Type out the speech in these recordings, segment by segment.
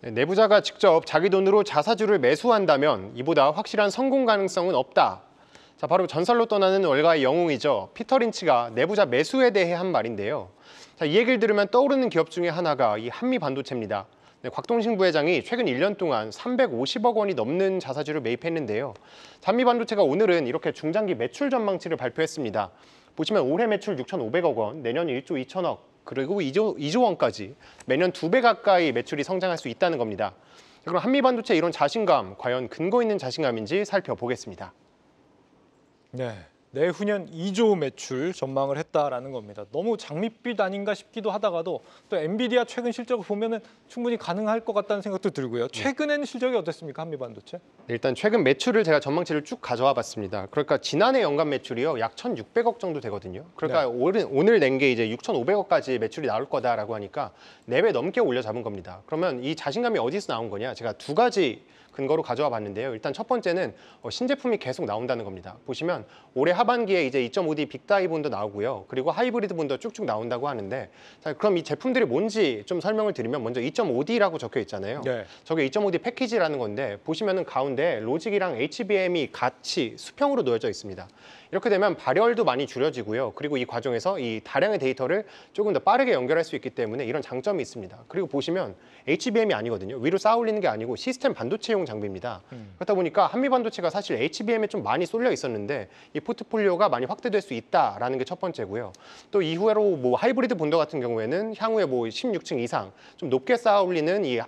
내부자가 직접 자기 돈으로 자사주를 매수한다면 이보다 확실한 성공 가능성은 없다. 자, 바로 전설로 떠나는 월가의 영웅이죠. 피터 린치가 내부자 매수에 대해 한 말인데요. 자, 이 얘기를 들으면 떠오르는 기업 중에 하나가 이 한미 반도체입니다. 네, 곽동신 부회장이 최근 1년 동안 350억 원이 넘는 자사주를 매입했는데요. 한미 반도체가 오늘은 이렇게 중장기 매출 전망치를 발표했습니다. 보시면 올해 매출 6,500억 원, 내년 1조 2천억, 그리고 2조, 2조 원까지 매년 두 배 가까이 매출이 성장할 수 있다는 겁니다. 그럼 한미반도체 이런 자신감 과연 근거 있는 자신감인지 살펴보겠습니다. 네. 내후년 2조 매출 전망을 했다라는 겁니다. 너무 장밋빛 아닌가 싶기도 하다가도 또 엔비디아 최근 실적을 보면은 충분히 가능할 것 같다는 생각도 들고요. 네. 최근에는 실적이 어땠습니까? 한미반도체? 네, 일단 최근 매출을 제가 전망치를 쭉 가져와 봤습니다. 그러니까 지난해 연간 매출이요. 약 1,600억 정도 되거든요. 그러니까 네. 오늘 오늘 낸게 이제 6,500억까지 매출이 나올 거다라고 하니까 4배 넘게 올려 잡은 겁니다. 그러면 이 자신감이 어디서 나온 거냐? 제가 두 가지 근거로 가져와 봤는데요. 일단 첫 번째는 어, 신제품이 계속 나온다는 겁니다. 보시면 올해 하반기에 이제 2.5D 빅다이본도 나오고요. 그리고 하이브리드 본도 쭉쭉 나온다고 하는데 자, 그럼 이 제품들이 뭔지 좀 설명을 드리면 먼저 2.5D라고 적혀 있잖아요. 네. 저게 2.5D 패키지라는 건데 보시면은 가운데 로직이랑 HBM이 같이 수평으로 놓여져 있습니다. 이렇게 되면 발열도 많이 줄여지고요. 그리고 이 과정에서 이 다량의 데이터를 조금 더 빠르게 연결할 수 있기 때문에 이런 장점이 있습니다. 그리고 보시면 HBM이 아니거든요. 위로 쌓아올리는 게 아니고 시스템 반도체용 장비입니다. 음. 그렇다 보니까 한미 반도체가 사실 HBM에 좀 많이 쏠려 있었는데 이 포트폴리오가 많이 확대될 수 있다라는 게 첫 번째고요. 또 이후로 뭐 하이브리드 본더 같은 경우에는 향후에 뭐 16층 이상 좀 높게 쌓아 올리는 이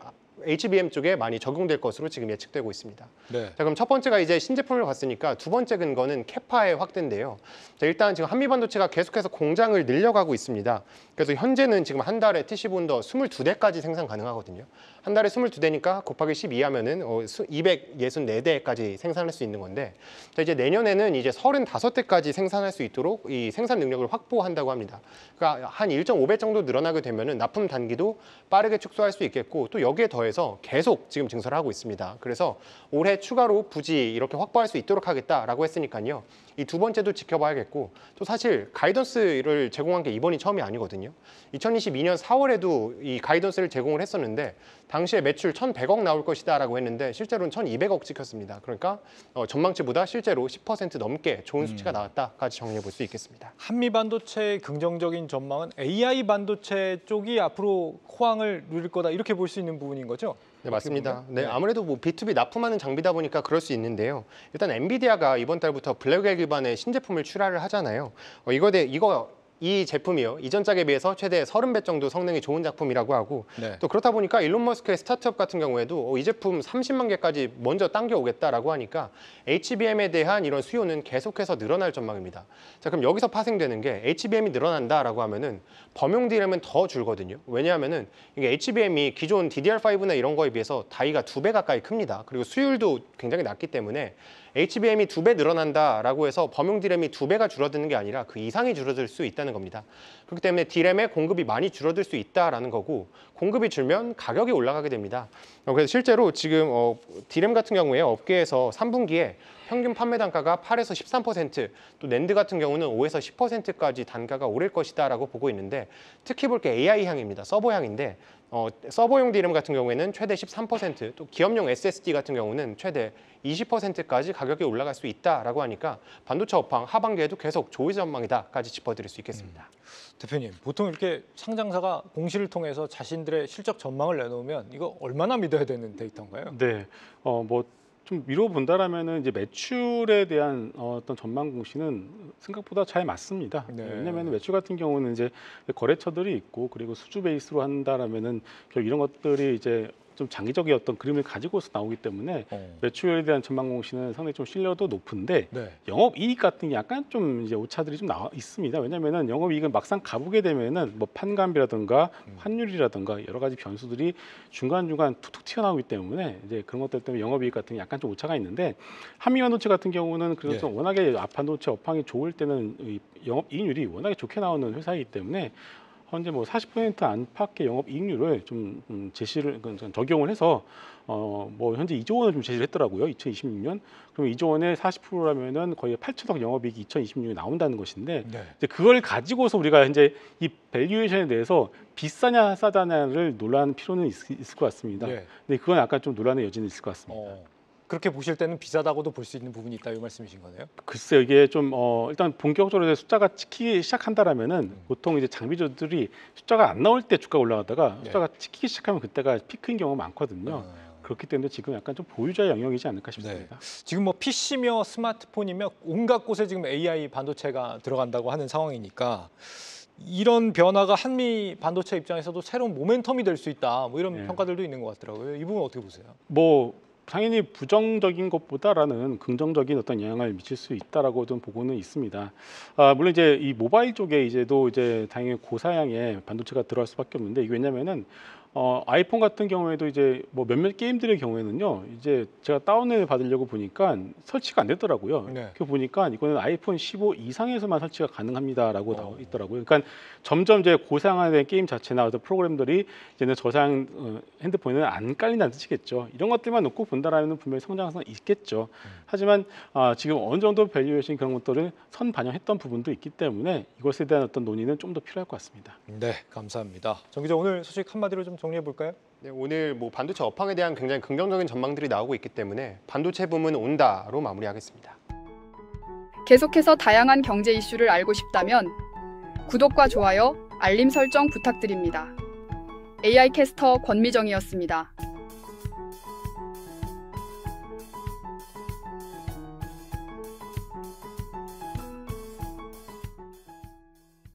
HBM 쪽에 많이 적용될 것으로 지금 예측되고 있습니다. 네. 자, 그럼 첫 번째가 이제 신제품을 봤으니까 두 번째 근거는 캐파의 확대인데요. 자, 일단 지금 한미 반도체가 계속해서 공장을 늘려가고 있습니다. 그래서 현재는 지금 한 달에 TC 본더 22대까지 생산 가능하거든요. 한 달에 22대니까 곱하기 12 하면은 어, 264대까지 생산할 수 있는 건데 자, 이제 내년에는 이제 35대까지 생산할 수 있도록 이 생산 능력을 확보한다고 합니다. 그러니까 한 1.5배 정도 늘어나게 되면은 납품 단기도 빠르게 축소할 수 있겠고 또 여기에 더해 정부서 계속 지금 증설을 하고 있습니다. 그래서 올해 추가로 부지 이렇게 확보할 수 있도록 하겠다라고 했으니까요. 이 두 번째도 지켜봐야겠고 또 사실 가이던스를 제공한 게 이번이 처음이 아니거든요. 2022년 4월에도 이 가이던스를 제공을 했었는데 당시에 매출 1,100억 나올 것이다라고 했는데 실제로는 1,200억 찍혔습니다. 그러니까 어, 전망치보다 실제로 10% 넘게 좋은 수치가 음. 나왔다까지 정리해 볼 수 있겠습니다. 한미 반도체의 긍정적인 전망은 AI 반도체 쪽이 앞으로 호황을 누릴 거다 이렇게 볼 수 있는 부분인 거죠? 거죠? 네, 맞습니다. 네, 네, 아무래도 뭐 B2B 납품하는 장비다 보니까 그럴 수 있는데요. 일단 엔비디아가 이번 달부터 블랙웰 기반의 신제품을 출하를 하잖아요. 어, 이거에 이거 이 제품이요 이전 작에 비해서 최대 30배 정도 성능이 좋은 작품이라고 하고 네. 또 그렇다 보니까 일론 머스크의 스타트업 같은 경우에도 어, 이 제품 30만 개까지 먼저 당겨오겠다라고 하니까 HBM에 대한 이런 수요는 계속해서 늘어날 전망입니다. 자 그럼 여기서 파생되는 게 HBM이 늘어난다라고 하면은 범용 DRAM은 더 줄거든요. 왜냐하면은 이게 HBM이 기존 DDR5나 이런 거에 비해서 다이가 두 배 가까이 큽니다. 그리고 수율도 굉장히 낮기 때문에 HBM이 두 배 늘어난다라고 해서 범용 디램이 두 배가 줄어드는 게 아니라 그 이상이 줄어들 수 있다는 겁니다. 그렇기 때문에 디램의 공급이 많이 줄어들 수 있다라는 거고 공급이 줄면 가격이 올라가게 됩니다. 어, 그래서 실제로 지금 어, 디램 같은 경우에 업계에서 3분기에 평균 판매 단가가 8에서 13%또 낸드 같은 경우는 5에서 10%까지 단가가 오를 것이다라고 보고 있는데 특히 볼 게 AI 향입니다. 서버 향인데 어, 서버용 d r 같은 경우에는 최대 13%또 기업용 SSD 같은 경우는 최대 20%까지 가격이 올라갈 수 있다라고 하니까 반도체 업황 하반기에도 계속 조이 전망이다까지 짚어드릴 수 있겠습니다. 음. 대표님, 보통 이렇게 상장사가 공시를 통해서 자신들의 실적 전망을 내놓으면 이거 얼마나 믿어야 되는 데이터인가요? 네, 어, 뭐좀 미뤄본다라면은 이제 매출에 대한 어, 어떤 전망 공시는 생각보다 잘 맞습니다. 네. 왜냐하면 매출 같은 경우는 이제 거래처들이 있고 그리고 수주 베이스로 한다라면은 결국 이런 것들이 이제 좀 장기적이었던 그림을 가지고서 나오기 때문에 어. 매출에 대한 전망 공시는 상당히 좀 신뢰도 높은데 네. 영업 이익 같은 게 약간 좀 이제 오차들이 좀 나와 있습니다. 왜냐면은 영업 이익은 막상 가보게 되면은 뭐 판관비라든가 음. 환율이라든가 여러 가지 변수들이 중간중간 툭툭 튀어나오기 때문에 이제 그런 것들 때문에 영업 이익 같은 게 약간 좀 오차가 있는데 한미반도체 같은 경우는 그래서 예. 워낙에 반도체 업황이 좋을 때는 영업 이익률이 워낙에 좋게 나오는 회사이기 때문에 현재 뭐 40% 안팎의 영업이익률을 좀 음, 제시를 그러니까 적용을 해서 어 뭐 현재 2조 원을 좀 제시를 했더라고요. 2026년. 그럼 2조 원에 40%라면은 거의 8천억 영업이익이 2026년에 나온다는 것인데 네. 이제 그걸 가지고서 우리가 현재 이 밸류에이션에 대해서 비싸냐 싸다냐를 논란 필요는 있, 을것 같습니다. 네. 근데 그건 약간 좀 논란의 여지는 있을 것 같습니다. 어. 그렇게 보실 때는 비싸다고도 볼 수 있는 부분이 있다 이 말씀이신 거네요. 글쎄 이게 좀 어, 일단 본격적으로 숫자가 찍히기 시작한다라면은 음. 보통 이제 장비주들이 숫자가 안 나올 때 주가 올라가다가 네. 숫자가 찍히기 시작하면 그때가 피크인 경우가 많거든요. 음. 그렇기 때문에 지금 약간 좀보유자 영역이지 않을까 싶습니다. 네. 지금 뭐 PC며 스마트폰이며 온갖 곳에 지금 AI 반도체가 들어간다고 하는 상황이니까 이런 변화가 한미 반도체 입장에서도 새로운 모멘텀이 될 수 있다. 뭐 이런 네. 평가들도 있는 것 같더라고요. 이 부분 어떻게 보세요? 뭐 당연히 부정적인 것보다라는 긍정적인 어떤 영향을 미칠 수 있다라고든 보고는 있습니다. 아, 물론 이제 이 모바일 쪽에 이제도 이제 당연히 고사양의 반도체가 들어갈 수밖에 없는데 이게 왜냐면은 어, 아이폰 같은 경우에도 이제 뭐 몇몇 게임들의 경우에는요, 이제 제가 다운을 받으려고 보니까 설치가 안 되더라고요. 네. 그 보니까 이거는 아이폰 15 이상에서만 설치가 가능합니다라고 나와 어. 있더라고요. 그러니까 점점 이제 고상화된 게임 자체나 어떤 프로그램들이 이제는 저장 어, 핸드폰에는 안 깔린다는 뜻이겠죠. 이런 것들만 놓고 본다라는 분명히 성장성 있겠죠. 음. 하지만 아, 지금 어느 정도 밸류에이션 그런 것들을 선 반영했던 부분도 있기 때문에 이것에 대한 어떤 논의는 좀 더 필요할 것 같습니다. 네, 감사합니다. 정기자 오늘 소식 한마디로 좀 정리해 볼까요? 네, 오늘 뭐 반도체 업황에 대한 굉장히 긍정적인 전망들이 나오고 있기 때문에 반도체 붐은 온다로 마무리하겠습니다. 계속해서 다양한 경제 이슈를 알고 싶다면 구독과 좋아요, 알림 설정 부탁드립니다. AI 캐스터 권미정이었습니다.